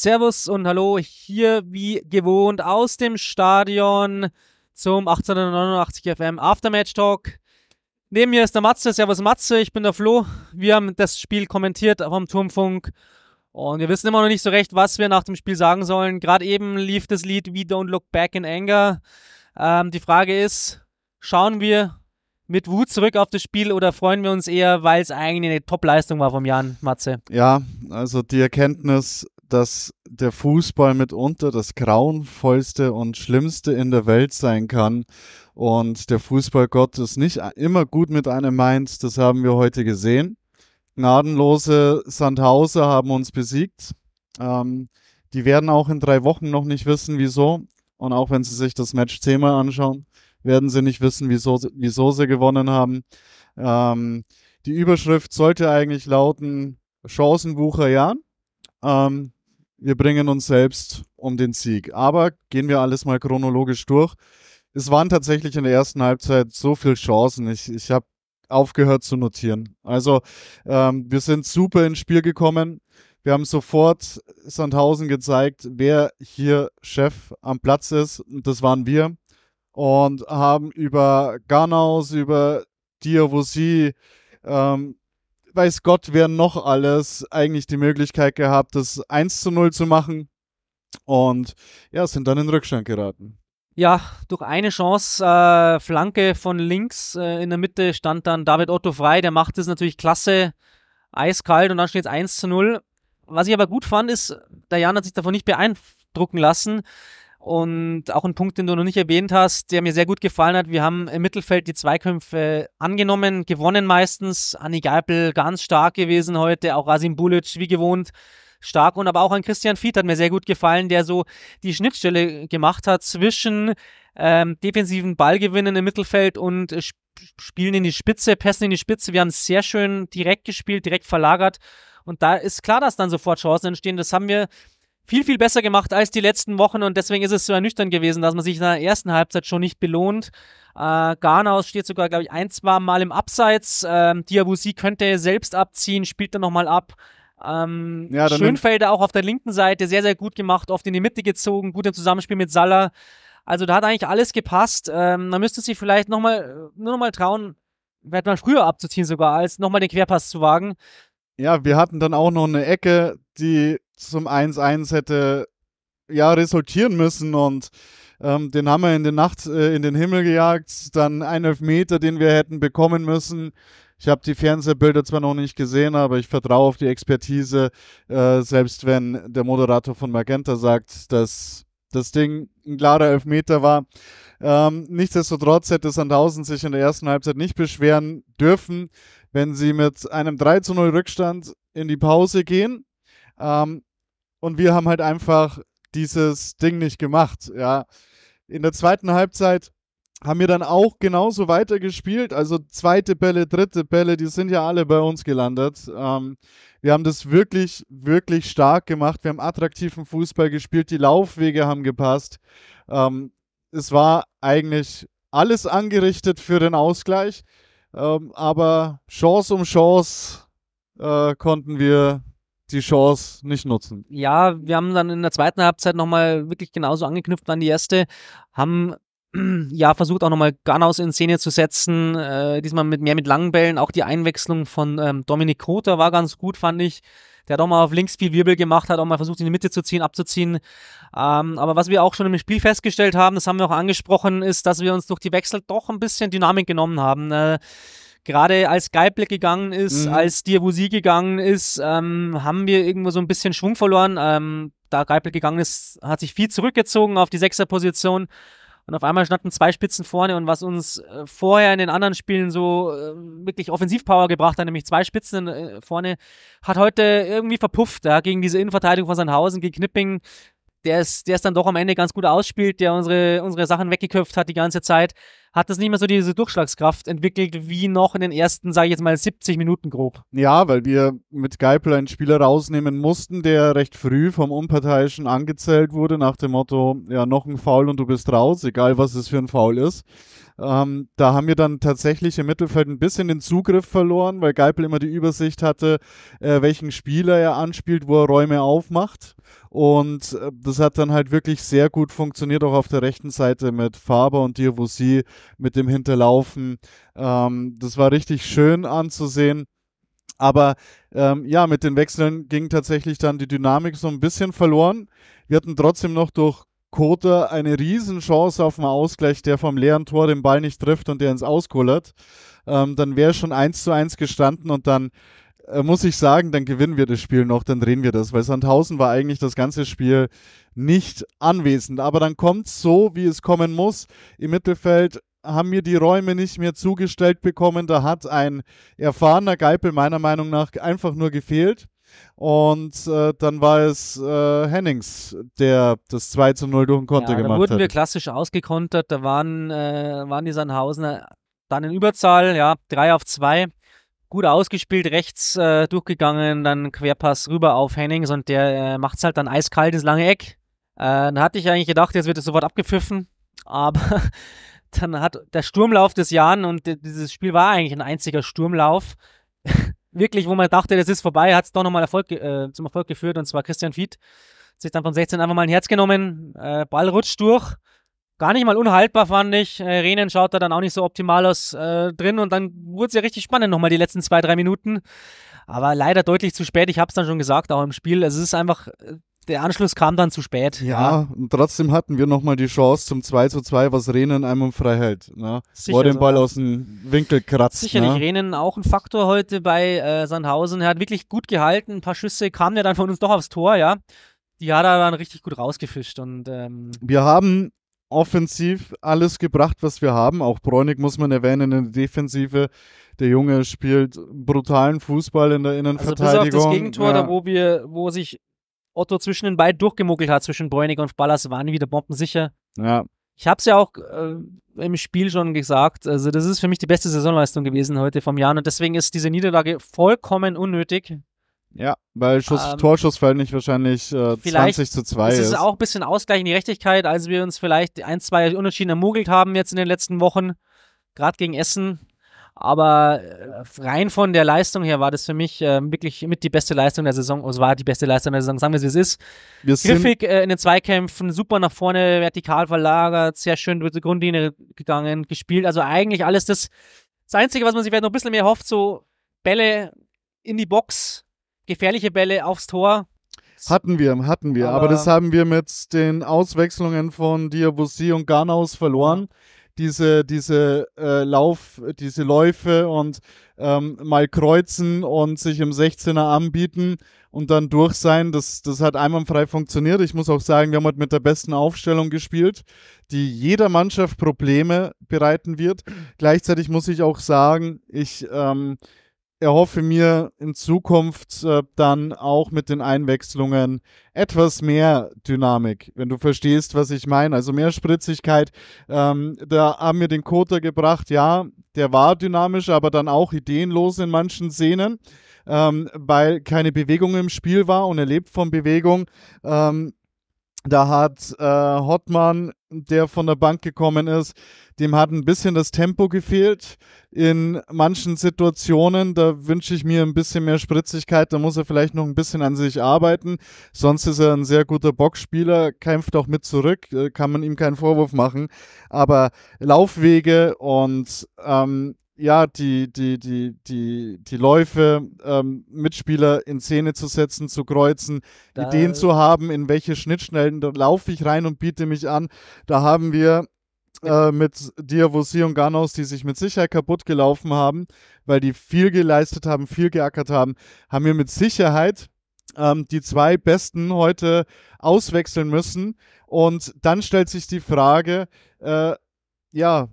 Servus und Hallo hier wie gewohnt aus dem Stadion zum 1889 FM Aftermatch Talk. Neben mir ist der Matze. Servus Matze, ich bin der Flo. Wir haben das Spiel kommentiert vom Turmfunk und wir wissen immer noch nicht so recht, was wir nach dem Spiel sagen sollen. Gerade eben lief das Lied We Don't Look Back in Anger. Ähm, die Frage ist, schauen wir mit Wut zurück auf das Spiel oder freuen wir uns eher, weil es eigentlich eine Top-Leistung war vom Jan Matze? Ja, also die Erkenntnis dass der Fußball mitunter das grauenvollste und schlimmste in der Welt sein kann und der Fußballgott es nicht immer gut mit einem meint, das haben wir heute gesehen. Gnadenlose Sandhauser haben uns besiegt. Ähm, die werden auch in drei Wochen noch nicht wissen, wieso. Und auch wenn sie sich das Match zehnmal anschauen, werden sie nicht wissen, wieso, wieso sie gewonnen haben. Ähm, die Überschrift sollte eigentlich lauten Chancenbucher Jan. Ähm, wir bringen uns selbst um den Sieg. Aber gehen wir alles mal chronologisch durch. Es waren tatsächlich in der ersten Halbzeit so viele Chancen. Ich, ich habe aufgehört zu notieren. Also ähm, wir sind super ins Spiel gekommen. Wir haben sofort Sandhausen gezeigt, wer hier Chef am Platz ist. Und Das waren wir. Und haben über Garnaus, über Diavosi, ähm, weiß Gott, wer noch alles eigentlich die Möglichkeit gehabt, das 1 zu 0 zu machen. Und ja, sind dann in Rückstand geraten. Ja, durch eine Chance, äh, Flanke von links äh, in der Mitte stand dann David Otto frei. Der macht es natürlich klasse, eiskalt und dann steht es 1 zu 0. Was ich aber gut fand, ist, der Jan hat sich davon nicht beeindrucken lassen. Und auch ein Punkt, den du noch nicht erwähnt hast, der mir sehr gut gefallen hat. Wir haben im Mittelfeld die Zweikämpfe angenommen, gewonnen meistens. Anni Geipel ganz stark gewesen heute, auch Rasim Bulic wie gewohnt stark und aber auch an Christian Fied hat mir sehr gut gefallen, der so die Schnittstelle gemacht hat zwischen ähm, defensiven Ballgewinnen im Mittelfeld und äh, Spielen in die Spitze, Pässen in die Spitze. Wir haben sehr schön direkt gespielt, direkt verlagert und da ist klar, dass dann sofort Chancen entstehen. Das haben wir viel, viel besser gemacht als die letzten Wochen und deswegen ist es so ernüchternd gewesen, dass man sich in der ersten Halbzeit schon nicht belohnt. Äh, Garnaus steht sogar, glaube ich, ein, zwei Mal im Abseits. Ähm, Diabusi könnte selbst abziehen, spielt dann nochmal ab. Ähm, ja, Schönfelder auch auf der linken Seite, sehr, sehr gut gemacht, oft in die Mitte gezogen, gut im Zusammenspiel mit Salah. Also da hat eigentlich alles gepasst. Ähm, man müsste sich vielleicht nochmal, nur nochmal trauen, wird man früher abzuziehen sogar, als nochmal den Querpass zu wagen. Ja, wir hatten dann auch noch eine Ecke, die zum 1-1 hätte ja resultieren müssen und ähm, den haben wir in der Nacht äh, in den Himmel gejagt. Dann ein Elfmeter, den wir hätten bekommen müssen. Ich habe die Fernsehbilder zwar noch nicht gesehen, aber ich vertraue auf die Expertise, äh, selbst wenn der Moderator von Magenta sagt, dass das Ding ein klarer Elfmeter war. Ähm, nichtsdestotrotz hätte Sandhausen sich in der ersten Halbzeit nicht beschweren dürfen wenn sie mit einem 3 zu 0 Rückstand in die Pause gehen. Ähm, und wir haben halt einfach dieses Ding nicht gemacht. Ja. In der zweiten Halbzeit haben wir dann auch genauso weitergespielt. Also zweite Bälle, dritte Bälle, die sind ja alle bei uns gelandet. Ähm, wir haben das wirklich, wirklich stark gemacht. Wir haben attraktiven Fußball gespielt. Die Laufwege haben gepasst. Ähm, es war eigentlich alles angerichtet für den Ausgleich. Ähm, aber Chance um Chance äh, konnten wir die Chance nicht nutzen. Ja, wir haben dann in der zweiten Halbzeit nochmal wirklich genauso angeknüpft an die erste, haben ja versucht auch nochmal Ganaus in Szene zu setzen, äh, diesmal mit mehr mit langen Bällen, auch die Einwechslung von ähm, Dominik Kroter war ganz gut, fand ich. Der hat auch mal auf links viel Wirbel gemacht, hat auch mal versucht, in die Mitte zu ziehen, abzuziehen. Ähm, aber was wir auch schon im Spiel festgestellt haben, das haben wir auch angesprochen, ist, dass wir uns durch die Wechsel doch ein bisschen Dynamik genommen haben. Äh, gerade als Geiblick gegangen ist, mhm. als Diabusi gegangen ist, ähm, haben wir irgendwo so ein bisschen Schwung verloren. Ähm, da Geiblick gegangen ist, hat sich viel zurückgezogen auf die Sechserposition. position und auf einmal standen zwei Spitzen vorne und was uns äh, vorher in den anderen Spielen so äh, wirklich Offensivpower gebracht hat, nämlich zwei Spitzen äh, vorne, hat heute irgendwie verpufft ja, gegen diese Innenverteidigung von Sandhausen, gegen Knipping, der es, der es dann doch am Ende ganz gut ausspielt, der unsere, unsere Sachen weggeköpft hat die ganze Zeit hat das nicht mehr so diese Durchschlagskraft entwickelt, wie noch in den ersten, sage ich jetzt mal, 70 Minuten grob. Ja, weil wir mit Geipel einen Spieler rausnehmen mussten, der recht früh vom Unparteiischen angezählt wurde, nach dem Motto, ja, noch ein Foul und du bist raus, egal was es für ein Foul ist. Ähm, da haben wir dann tatsächlich im Mittelfeld ein bisschen den Zugriff verloren, weil Geipel immer die Übersicht hatte, äh, welchen Spieler er anspielt, wo er Räume aufmacht. Und äh, das hat dann halt wirklich sehr gut funktioniert, auch auf der rechten Seite mit Faber und Dirvussi, mit dem Hinterlaufen. Ähm, das war richtig schön anzusehen. Aber ähm, ja, mit den Wechseln ging tatsächlich dann die Dynamik so ein bisschen verloren. Wir hatten trotzdem noch durch Kota eine Riesenchance auf einen Ausgleich, der vom leeren Tor den Ball nicht trifft und der ins Auskullert. Ähm, dann wäre schon eins zu eins gestanden und dann äh, muss ich sagen, dann gewinnen wir das Spiel noch, dann drehen wir das, weil Sandhausen war eigentlich das ganze Spiel nicht anwesend. Aber dann kommt es so, wie es kommen muss. Im Mittelfeld haben mir die Räume nicht mehr zugestellt bekommen. Da hat ein erfahrener Geipel meiner Meinung nach einfach nur gefehlt. Und äh, dann war es äh, Hennings, der das 2 zu 0 durch den Konter ja, gemacht hat. Da wurden wir klassisch ausgekontert. Da waren, äh, waren die Sandhausener dann in Überzahl, ja, 3 auf 2. Gut ausgespielt, rechts äh, durchgegangen, dann Querpass rüber auf Hennings und der äh, macht es halt dann eiskalt ins lange Eck. Äh, dann hatte ich eigentlich gedacht, jetzt wird es sofort abgepfiffen, aber dann hat der Sturmlauf des Jahres und dieses Spiel war eigentlich ein einziger Sturmlauf. Wirklich, wo man dachte, das ist vorbei, hat es doch nochmal Erfolg, äh, zum Erfolg geführt und zwar Christian Fied hat sich dann von 16 einfach mal ein Herz genommen, äh, Ball rutscht durch. Gar nicht mal unhaltbar, fand ich. Äh, Renen schaut da dann auch nicht so optimal aus äh, drin und dann wurde es ja richtig spannend nochmal die letzten zwei, drei Minuten. Aber leider deutlich zu spät. Ich habe es dann schon gesagt, auch im Spiel. Also es ist einfach äh, der Anschluss kam dann zu spät. Ja, ja. trotzdem hatten wir nochmal die Chance zum 2 zu 2, was Renen einem frei hält. Ne? Sicher, den Ball so. aus dem Winkel kratzt. Sicherlich, ne? Renen auch ein Faktor heute bei äh, Sandhausen. Er hat wirklich gut gehalten. Ein paar Schüsse kamen ja dann von uns doch aufs Tor, ja. Die hat er dann richtig gut rausgefischt. Und, ähm wir haben offensiv alles gebracht, was wir haben. Auch Bräunig muss man erwähnen in der Defensive. Der Junge spielt brutalen Fußball in der Innenverteidigung. Also bis auf das Gegentor, ja. da wo wir, wo sich Otto zwischen den beiden durchgemuggelt hat, zwischen Bräunig und Ballas, waren wieder bombensicher. Ja. Ich habe es ja auch äh, im Spiel schon gesagt, also das ist für mich die beste Saisonleistung gewesen heute vom Jahr. und deswegen ist diese Niederlage vollkommen unnötig. Ja, weil Schuss, ähm, nicht wahrscheinlich äh, 20 zu 2 ist. Es ist auch ein bisschen Ausgleich in die Rechtigkeit, als wir uns vielleicht ein, zwei Unterschiede ermogelt haben jetzt in den letzten Wochen, gerade gegen Essen. Aber äh, rein von der Leistung her war das für mich äh, wirklich mit die beste Leistung der Saison. Es war die beste Leistung der Saison, sagen wir es, wie es ist. Wir Griffig äh, in den Zweikämpfen, super nach vorne, vertikal verlagert, sehr schön durch die Grundlinie gegangen, gespielt. Also eigentlich alles das. Das Einzige, was man sich vielleicht noch ein bisschen mehr hofft, so Bälle in die Box, gefährliche Bälle aufs Tor. Hatten wir, hatten wir. Aber, aber das haben wir mit den Auswechslungen von Diabusi und Ganaus verloren. Ja diese, diese äh, Lauf, diese Läufe und ähm, mal kreuzen und sich im 16er anbieten und dann durch sein. Das, das hat einwandfrei funktioniert. Ich muss auch sagen, wir haben heute mit der besten Aufstellung gespielt, die jeder Mannschaft Probleme bereiten wird. Gleichzeitig muss ich auch sagen, ich ähm, erhoffe mir in Zukunft äh, dann auch mit den Einwechslungen etwas mehr Dynamik, wenn du verstehst, was ich meine. Also mehr Spritzigkeit. Ähm, da haben wir den Kota gebracht, ja, der war dynamisch, aber dann auch ideenlos in manchen Szenen, ähm, weil keine Bewegung im Spiel war und er lebt von Bewegung. Ähm, da hat äh, Hottmann, der von der Bank gekommen ist, dem hat ein bisschen das Tempo gefehlt in manchen Situationen. Da wünsche ich mir ein bisschen mehr Spritzigkeit. Da muss er vielleicht noch ein bisschen an sich arbeiten. Sonst ist er ein sehr guter Boxspieler, kämpft auch mit zurück, äh, kann man ihm keinen Vorwurf machen. Aber Laufwege und ähm, ja, die, die, die, die, die Läufe, ähm, Mitspieler in Szene zu setzen, zu kreuzen, da Ideen zu haben, in welche Schnittstellen laufe ich rein und biete mich an. Da haben wir äh, mit Diavosi und Ganos, die sich mit Sicherheit kaputt gelaufen haben, weil die viel geleistet haben, viel geackert haben, haben wir mit Sicherheit ähm, die zwei Besten heute auswechseln müssen. Und dann stellt sich die Frage, äh, ja,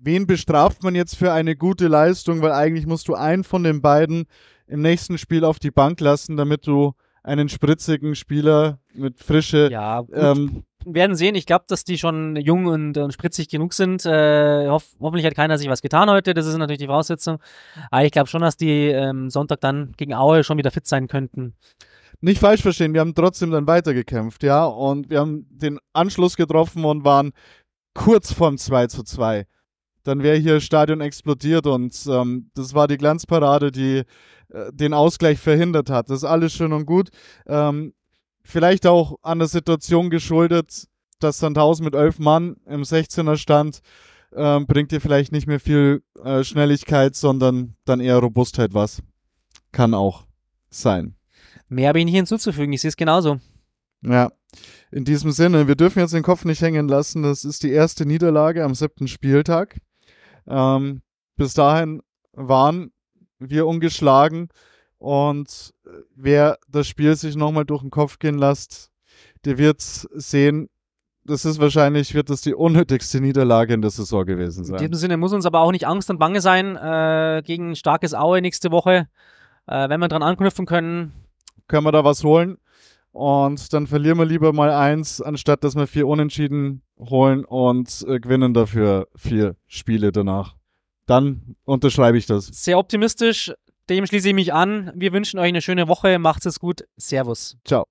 wen bestraft man jetzt für eine gute Leistung, weil eigentlich musst du einen von den beiden im nächsten Spiel auf die Bank lassen, damit du einen spritzigen Spieler mit Frische. Ja, ähm, werden sehen. Ich glaube, dass die schon jung und, und spritzig genug sind. Äh, hoff, hoffentlich hat keiner sich was getan heute. Das ist natürlich die Voraussetzung. Aber ich glaube schon, dass die ähm, Sonntag dann gegen Aue schon wieder fit sein könnten. Nicht falsch verstehen, wir haben trotzdem dann weitergekämpft, ja. Und wir haben den Anschluss getroffen und waren kurz vorm 2 zu 2 dann wäre hier Stadion explodiert und ähm, das war die Glanzparade, die äh, den Ausgleich verhindert hat. Das ist alles schön und gut. Ähm, vielleicht auch an der Situation geschuldet, dass Sandhausen mit elf Mann im 16er stand, ähm, bringt dir vielleicht nicht mehr viel äh, Schnelligkeit, sondern dann eher Robustheit was. Kann auch sein. Mehr habe ich nicht hinzuzufügen, ich sehe es genauso. Ja, in diesem Sinne, wir dürfen jetzt den Kopf nicht hängen lassen. Das ist die erste Niederlage am siebten Spieltag. Ähm, bis dahin waren wir ungeschlagen und äh, wer das Spiel sich nochmal durch den Kopf gehen lässt, der wird sehen, das ist wahrscheinlich, wird das die unnötigste Niederlage in der Saison gewesen sein. In diesem Sinne muss uns aber auch nicht Angst und Bange sein äh, gegen starkes Aue nächste Woche. Äh, wenn wir dran anknüpfen können. Können wir da was holen? Und dann verlieren wir lieber mal eins, anstatt dass wir vier Unentschieden holen und äh, gewinnen dafür vier Spiele danach. Dann unterschreibe ich das. Sehr optimistisch. Dem schließe ich mich an. Wir wünschen euch eine schöne Woche. Macht es gut. Servus. Ciao.